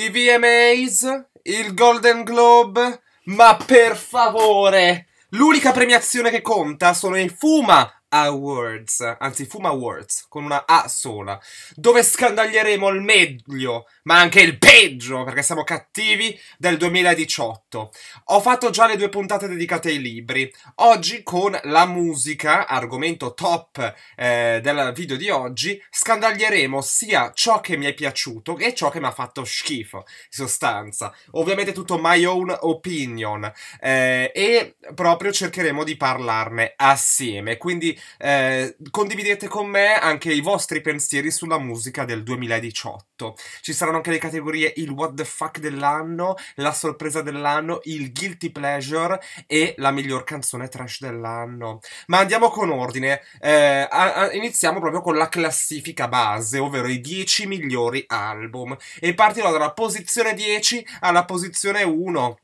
i VMAs, il Golden Globe, ma per favore, l'unica premiazione che conta sono i Fuma Awards, anzi Fuma Awards, con una A sola, dove scandaglieremo il meglio, ma anche il peggio, perché siamo cattivi, del 2018. Ho fatto già le due puntate dedicate ai libri. Oggi con la musica, argomento top eh, del video di oggi, scandaglieremo sia ciò che mi è piaciuto che ciò che mi ha fatto schifo, in sostanza. Ovviamente tutto my own opinion. Eh, e proprio cercheremo di parlarne assieme, quindi eh, condividete con me anche i vostri pensieri sulla musica del 2018. Ci saranno anche le categorie il what the fuck dell'anno, la sorpresa dell'anno, il guilty pleasure e la miglior canzone trash dell'anno. Ma andiamo con ordine, eh, a- a- iniziamo proprio con la classifica base, ovvero i 10 migliori album. E partirò dalla posizione 10 alla posizione 1.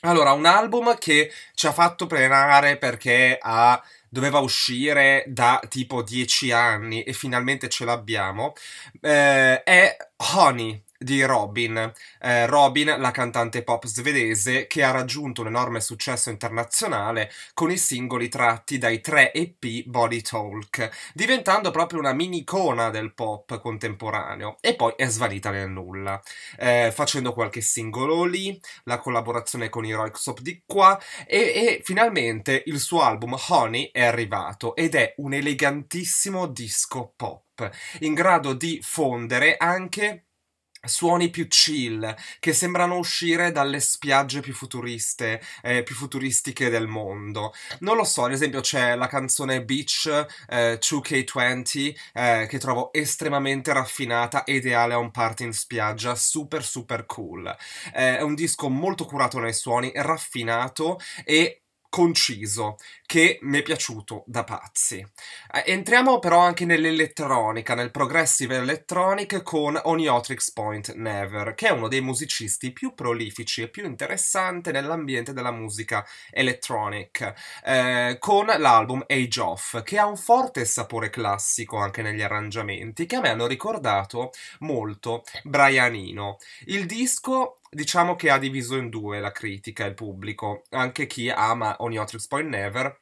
Allora, un album che ci ha fatto penare perché ha doveva uscire da tipo dieci anni e finalmente ce l'abbiamo, eh, è Honey di Robin. Eh, Robin, la cantante pop svedese che ha raggiunto un enorme successo internazionale con i singoli tratti dai tre EP Body Talk, diventando proprio una mini icona del pop contemporaneo e poi è svanita nel nulla, eh, facendo qualche singolo lì, la collaborazione con i Roixop di qua e, e finalmente il suo album Honey è arrivato ed è un elegantissimo disco pop in grado di fondere anche suoni più chill che sembrano uscire dalle spiagge più futuriste, eh, più futuristiche del mondo. Non lo so, ad esempio c'è la canzone Beach eh, 2K20 eh, che trovo estremamente raffinata ideale a un party in spiaggia, super super cool. Eh, è un disco molto curato nei suoni, raffinato e conciso, che mi è piaciuto da pazzi. Eh, entriamo però anche nell'elettronica, nel progressive electronic con Oniotrix Point Never, che è uno dei musicisti più prolifici e più interessanti nell'ambiente della musica electronic, eh, con l'album Age Off, che ha un forte sapore classico anche negli arrangiamenti, che a me hanno ricordato molto Brianino. Il disco diciamo che ha diviso in due la critica e il pubblico, anche chi ama Oniotrix Point Never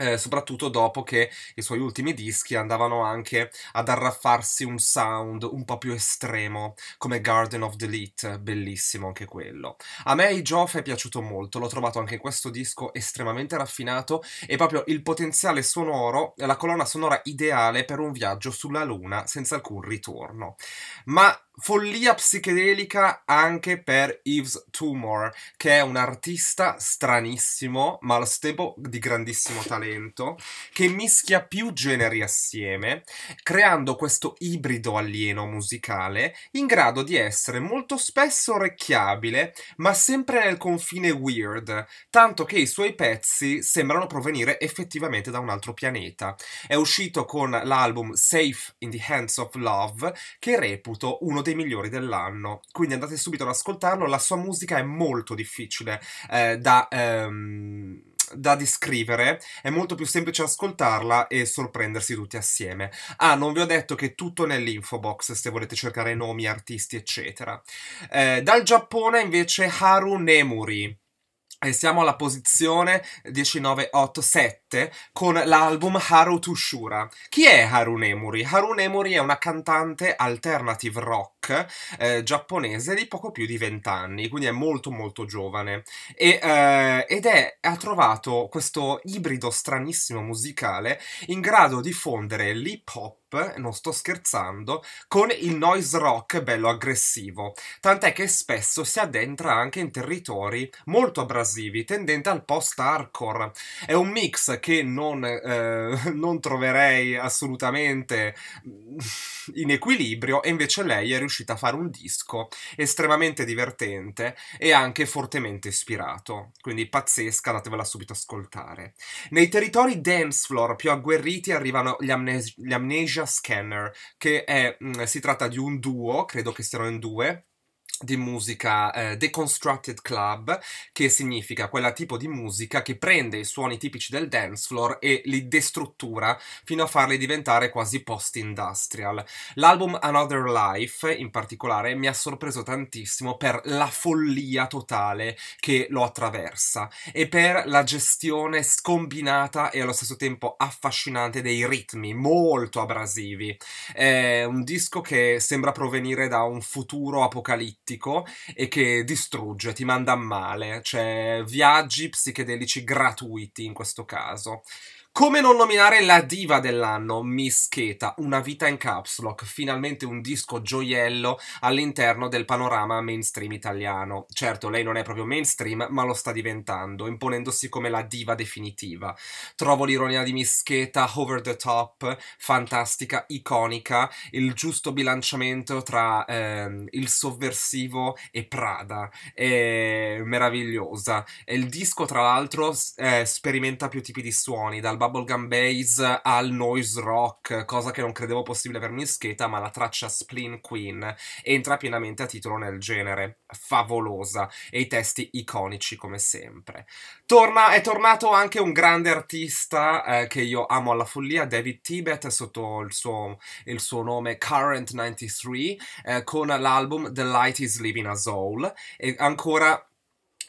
eh, soprattutto dopo che i suoi ultimi dischi andavano anche ad arraffarsi un sound un po' più estremo, come Garden of Delete, bellissimo anche quello. A me i Joff è piaciuto molto, l'ho trovato anche in questo disco estremamente raffinato e proprio il potenziale sonoro, la colonna sonora ideale per un viaggio sulla Luna senza alcun ritorno. Ma follia psichedelica anche per Yves Tumor, che è un artista stranissimo, ma allo stesso di grandissimo talento, che mischia più generi assieme, creando questo ibrido alieno musicale in grado di essere molto spesso orecchiabile, ma sempre nel confine weird, tanto che i suoi pezzi sembrano provenire effettivamente da un altro pianeta. È uscito con l'album Safe in the Hands of Love, che reputo uno dei dei migliori dell'anno. Quindi andate subito ad ascoltarlo, la sua musica è molto difficile eh, da... Ehm, da descrivere, è molto più semplice ascoltarla e sorprendersi tutti assieme. Ah, non vi ho detto che tutto nell'info box se volete cercare nomi, artisti, eccetera. Eh, dal Giappone invece Haru Nemuri. E siamo alla posizione 1987 2007 con l'album Haru Tushura. Chi è Haru Nemuri? Haru Nemuri è una cantante alternative rock eh, giapponese di poco più di 20 anni, quindi è molto molto giovane e, eh, ed è, ha trovato questo ibrido stranissimo musicale in grado di fondere l'hip hop non sto scherzando, con il noise rock bello aggressivo, tant'è che spesso si addentra anche in territori molto abrasivi, tendente al post-hardcore. È un mix che non, eh, non troverei assolutamente in equilibrio e invece lei è riuscita a fare un disco estremamente divertente e anche fortemente ispirato, quindi pazzesca, datevela subito ascoltare. Nei territori dance floor più agguerriti arrivano gli, Amnes- gli Amnesia Scanner, che è, mh, mm, si tratta di un duo, credo che siano in due, di musica eh, Deconstructed Club, che significa quel tipo di musica che prende i suoni tipici del dance floor e li destruttura fino a farli diventare quasi post-industrial. L'album Another Life, in particolare, mi ha sorpreso tantissimo per la follia totale che lo attraversa e per la gestione scombinata e allo stesso tempo affascinante dei ritmi, molto abrasivi. È un disco che sembra provenire da un futuro apocalittico galattico e che distrugge, ti manda a male. Cioè, viaggi psichedelici gratuiti in questo caso. Come non nominare la diva dell'anno, Miss Keta, una vita in caps lock, finalmente un disco gioiello all'interno del panorama mainstream italiano. Certo, lei non è proprio mainstream, ma lo sta diventando, imponendosi come la diva definitiva. Trovo l'ironia di Miss Keta over the top, fantastica, iconica, il giusto bilanciamento tra ehm, il sovversivo progressivo e Prada, è meravigliosa. E il disco, tra l'altro, eh, sperimenta più tipi di suoni, dal bubblegum bass al noise rock, cosa che non credevo possibile per un'ischeta, ma la traccia Spleen Queen entra pienamente a titolo nel genere favolosa e i testi iconici come sempre. Torna, è tornato anche un grande artista eh, che io amo alla follia, David Tibet, sotto il suo, il suo nome Current 93, eh, con l'album The Light is Living a Soul. e ancora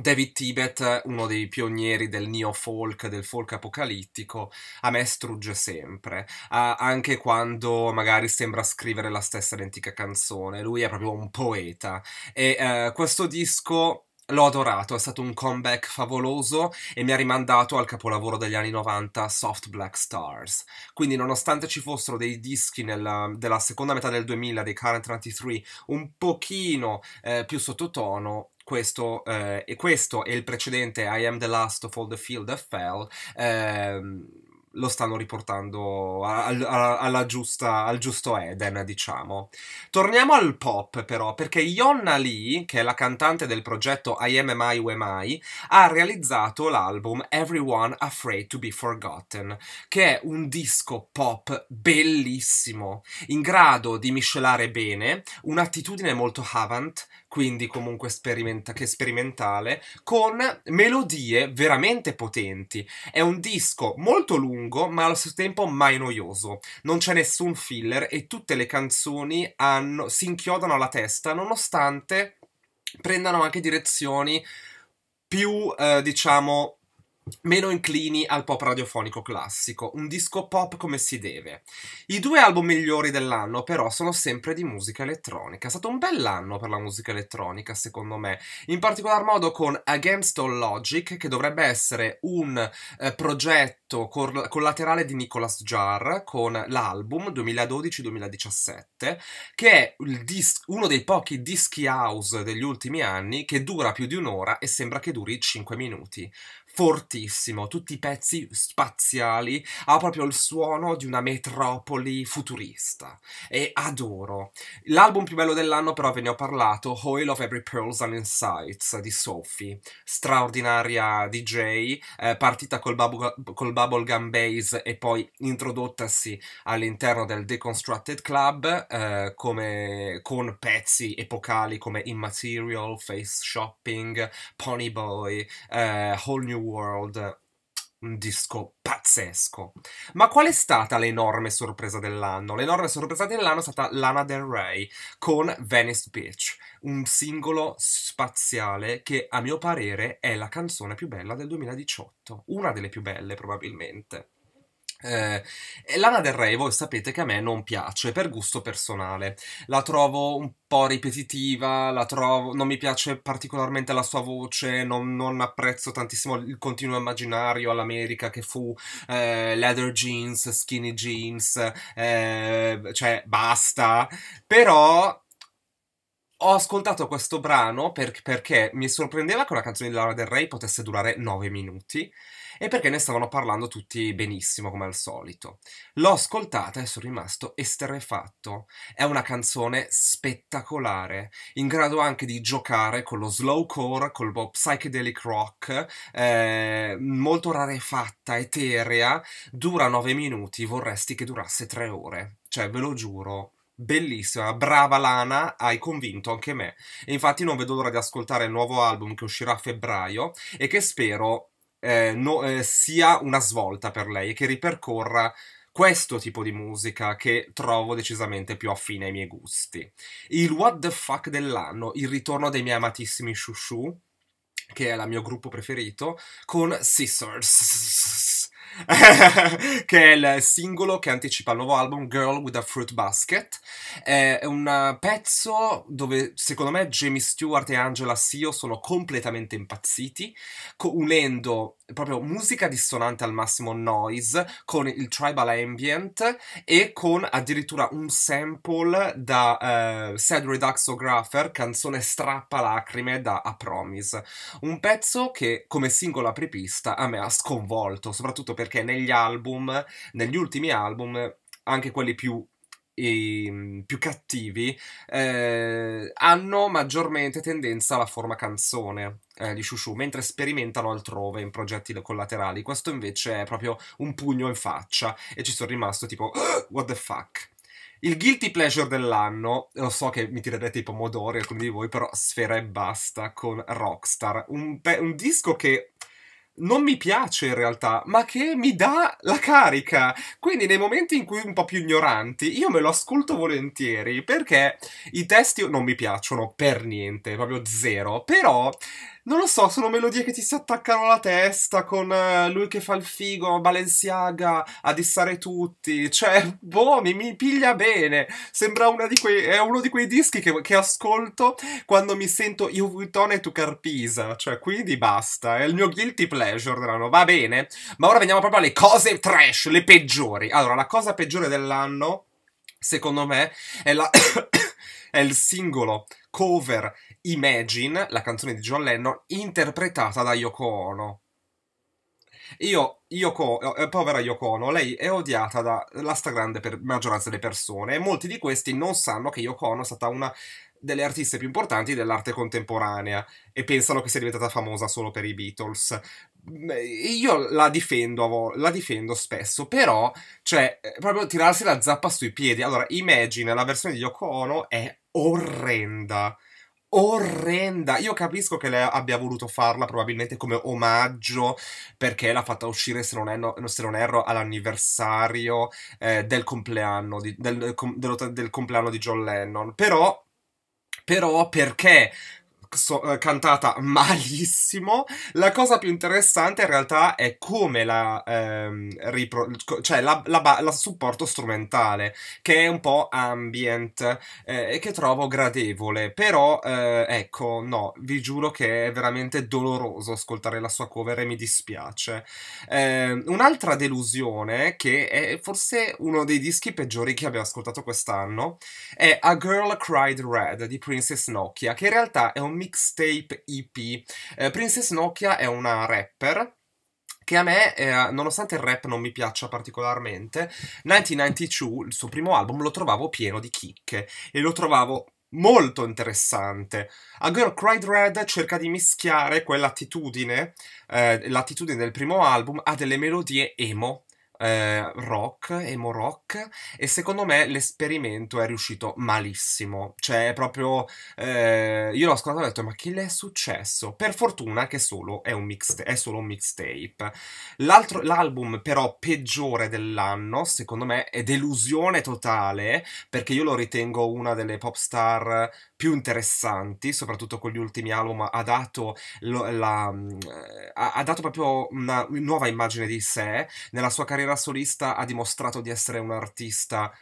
David Tibet, uno dei pionieri del neo-folk, del folk apocalittico, a me strugge sempre, ah, anche quando magari sembra scrivere la stessa identica canzone. Lui è proprio un poeta e eh, questo disco l'ho adorato, è stato un comeback favoloso e mi ha rimandato al capolavoro degli anni 90, Soft Black Stars. Quindi nonostante ci fossero dei dischi nella, della seconda metà del 2000, dei Current 93, un pochino eh, più sottotono, questo, eh, e questo e il precedente I Am the Last of All the Field That Fell ehm, lo stanno riportando al, al, giusta, al, giusto Eden, diciamo. Torniamo al pop, però, perché Yonna Lee, che è la cantante del progetto I Am Mai Am I, ha realizzato l'album Everyone Afraid to Be Forgotten, che è un disco pop bellissimo, in grado di miscelare bene un'attitudine molto avant quindi comunque sperimenta- che sperimentale, con melodie veramente potenti. È un disco molto lungo, ma allo stesso tempo mai noioso. Non c'è nessun filler e tutte le canzoni hanno, si inchiodano alla testa, nonostante prendano anche direzioni più, eh, diciamo, meno inclini al pop radiofonico classico, un disco pop come si deve. I due album migliori dell'anno però sono sempre di musica elettronica. È stato un bell'anno per la musica elettronica, secondo me, in particolar modo con Against All Logic, che dovrebbe essere un eh, progetto cor- collaterale di Nicolas Jarre con l'album 2012-2017, che è dis- uno dei pochi dischi house degli ultimi anni che dura più di un'ora e sembra che duri 5 minuti fortissimo, tutti i pezzi spaziali, ha proprio il suono di una metropoli futurista e adoro. L'album più bello dell'anno però ve ne ho parlato, Hoil of Every Pearls and Insights di Sophie, straordinaria DJ, eh, partita col, bubble, col bubblegum bass e poi introdottasi all'interno del Deconstructed Club eh, come, con pezzi epocali come Immaterial, Face Shopping, Pony Boy, eh, Whole New World. World, un disco pazzesco. Ma qual è stata l'enorme sorpresa dell'anno? L'enorme sorpresa dell'anno è stata Lana Del Rey con Venice Beach, un singolo spaziale che a mio parere è la canzone più bella del 2018, una delle più belle probabilmente. Eh, Lana del Rey, voi sapete che a me non piace per gusto personale. La trovo un po' ripetitiva, la trovo, non mi piace particolarmente la sua voce, non, non apprezzo tantissimo il continuo immaginario all'America che fu eh, leather jeans, skinny jeans, eh, cioè basta. Però ho ascoltato questo brano per, perché mi sorprendeva che una canzone di Laura Del Rey potesse durare 9 minuti e perché ne stavano parlando tutti benissimo come al solito. L'ho ascoltata e sono rimasto esterrefatto. È una canzone spettacolare, in grado anche di giocare con lo slowcore, col psychedelic rock, eh, molto rarefatta, eterea. Dura 9 minuti, vorresti che durasse 3 ore. Cioè, ve lo giuro, Bellissima, brava Lana, hai convinto anche me. E infatti non vedo l'ora di ascoltare il nuovo album che uscirà a febbraio e che spero eh, no, eh, sia una svolta per lei e che ripercorra questo tipo di musica che trovo decisamente più affine ai miei gusti. Il what the fuck dell'anno, il ritorno dei miei amatissimi Shushu, che è il mio gruppo preferito, con Scissors. che è il singolo che anticipa il nuovo album Girl with a Fruit Basket. È un pezzo dove secondo me Jamie Stewart e Angela Sio sono completamente impazziti, unendo proprio musica dissonante al massimo noise con il tribal ambient e con addirittura un sample da uh, Sad Reduxographer, canzone strappalacrime da A Promise. Un pezzo che come singola apripista a me ha sconvolto, soprattutto perché negli album, negli ultimi album, anche quelli più i mhmm, più cattivi eh, hanno maggiormente tendenza alla forma canzone eh, di Shushu, mentre sperimentano altrove in progetti collaterali. Questo invece è proprio un pugno in faccia e ci sono rimasto tipo ah, what the fuck. Il guilty pleasure dell'anno, lo so che mi tirerete i pomodori alcuni di voi, però sfera e basta con Rockstar, un, un disco che non mi piace in realtà, ma che mi dà la carica. Quindi nei momenti in cui un po' più ignoranti, io me lo ascolto volentieri perché i testi non mi piacciono per niente, proprio zero, però non lo so, sono melodie che ti si attaccano alla testa con eh, lui che fa il figo, Balenciaga, a dissare tutti. Cioè, boh, mi, mi piglia bene. Sembra di quei, è uno di quei dischi che, che ascolto quando mi sento Io Vuitton e tu Carpisa. Cioè, quindi basta. È il mio guilty pleasure dell'anno. Va bene. Ma ora veniamo proprio alle cose trash, le peggiori. Allora, la cosa peggiore dell'anno, secondo me, è la... è il singolo cover Imagine, la canzone di John Lennon, interpretata da Yoko Ono. Io, Yoko, eh, povera Yoko Ono, lei è odiata dalla stragrande per, maggioranza delle persone e molti di questi non sanno che Yoko Ono è stata una delle artiste più importanti dell'arte contemporanea e pensano che sia diventata famosa solo per i Beatles. Io la difendo, la difendo spesso, però, cioè, eh, proprio tirarsi la zappa sui piedi. Allora, Imagine, la versione di Yoko Ono è orrenda orrenda. Io capisco che lei abbia voluto farla probabilmente come omaggio perché l'ha fatta uscire, se non, erro, se non erro all'anniversario eh, del compleanno, di, del, del, del compleanno di John Lennon. Però però perché so, uh, cantata malissimo. La cosa più interessante in realtà è come la, ehm, ripro- cioè la, la, la supporto strumentale, che è un po' ambient eh, e che trovo gradevole. Però, eh, ecco, no, vi giuro che è veramente doloroso ascoltare la sua cover e mi dispiace. Eh, un'altra delusione, che è forse uno dei dischi peggiori che abbia ascoltato quest'anno, è A Girl Cried Red di Princess Nokia, che in realtà è un mixtape EP. Eh, Princess Nokia è una rapper che a me, eh, nonostante il rap non mi piaccia particolarmente, 1992, il suo primo album, lo trovavo pieno di chicche e lo trovavo molto interessante. A Girl Cried Red cerca di mischiare quell'attitudine, eh, l'attitudine del primo album, a delle melodie emo eh, rock, emo rock, e secondo me l'esperimento è riuscito malissimo. Cioè, proprio eh, io l'ho ascoltato e ho detto: Ma che le è successo? Per fortuna che solo è, un mixta- è solo un mixtape. L'altro, l'album, però, peggiore dell'anno, secondo me, è delusione totale, perché io lo ritengo una delle pop star più interessanti, soprattutto con gli ultimi album, ha dato, lo, la, mm, eh, ha dato proprio una nuova immagine di sé nella sua carriera carriera solista ha dimostrato di essere un artista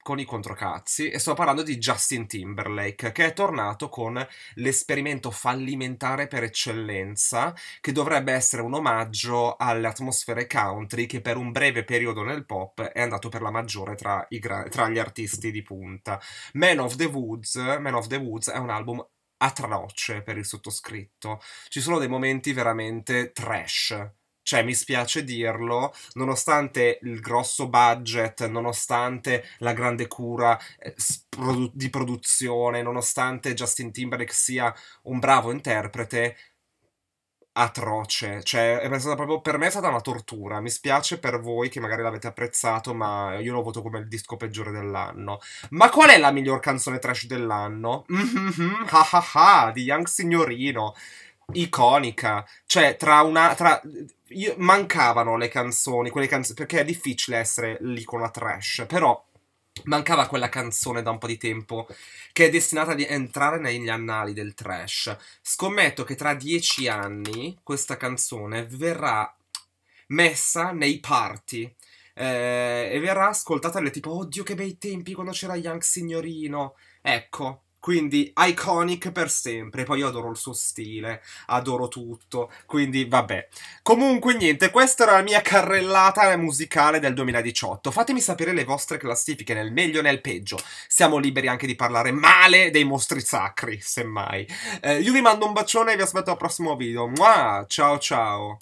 con i controcazzi e sto parlando di Justin Timberlake che è tornato con l'esperimento fallimentare per eccellenza che dovrebbe essere un omaggio alle atmosfere country che per un breve periodo nel pop è andato per la maggiore tra, gra- tra gli artisti di punta. Man of the Woods, Man of the Woods è un album atroce per il sottoscritto. Ci sono dei momenti veramente trash cioè mi spiace dirlo, nonostante il grosso budget, nonostante la grande cura eh, di produzione, nonostante Justin Timberlake sia un bravo interprete, atroce, cioè è stata proprio, per me è stata una tortura, mi spiace per voi che magari l'avete apprezzato, ma io lo voto come il disco peggiore dell'anno. Ma qual è la miglior canzone trash dell'anno? Mm-hmm, ha ha ha, di Young Signorino iconica. Cioè, tra una. Tra, io, mancavano le canzoni, quelle canzoni. Perché è difficile essere l'icona trash, però. Mancava quella canzone da un po' di tempo che è destinata ad entrare negli annali del trash. Scommetto che tra dieci anni questa canzone verrà messa nei party eh, e verrà ascoltata alle tipo, oddio che bei tempi quando c'era Young Signorino. Ecco, quindi iconic per sempre. Poi io adoro il suo stile, adoro tutto. Quindi vabbè. Comunque niente, questa era la mia carrellata musicale del 2018. Fatemi sapere le vostre classifiche, nel meglio e nel peggio. Siamo liberi anche di parlare male dei mostri sacri, semmai. Eh, io vi mando un bacione e vi aspetto al prossimo video. Mua! Ciao ciao!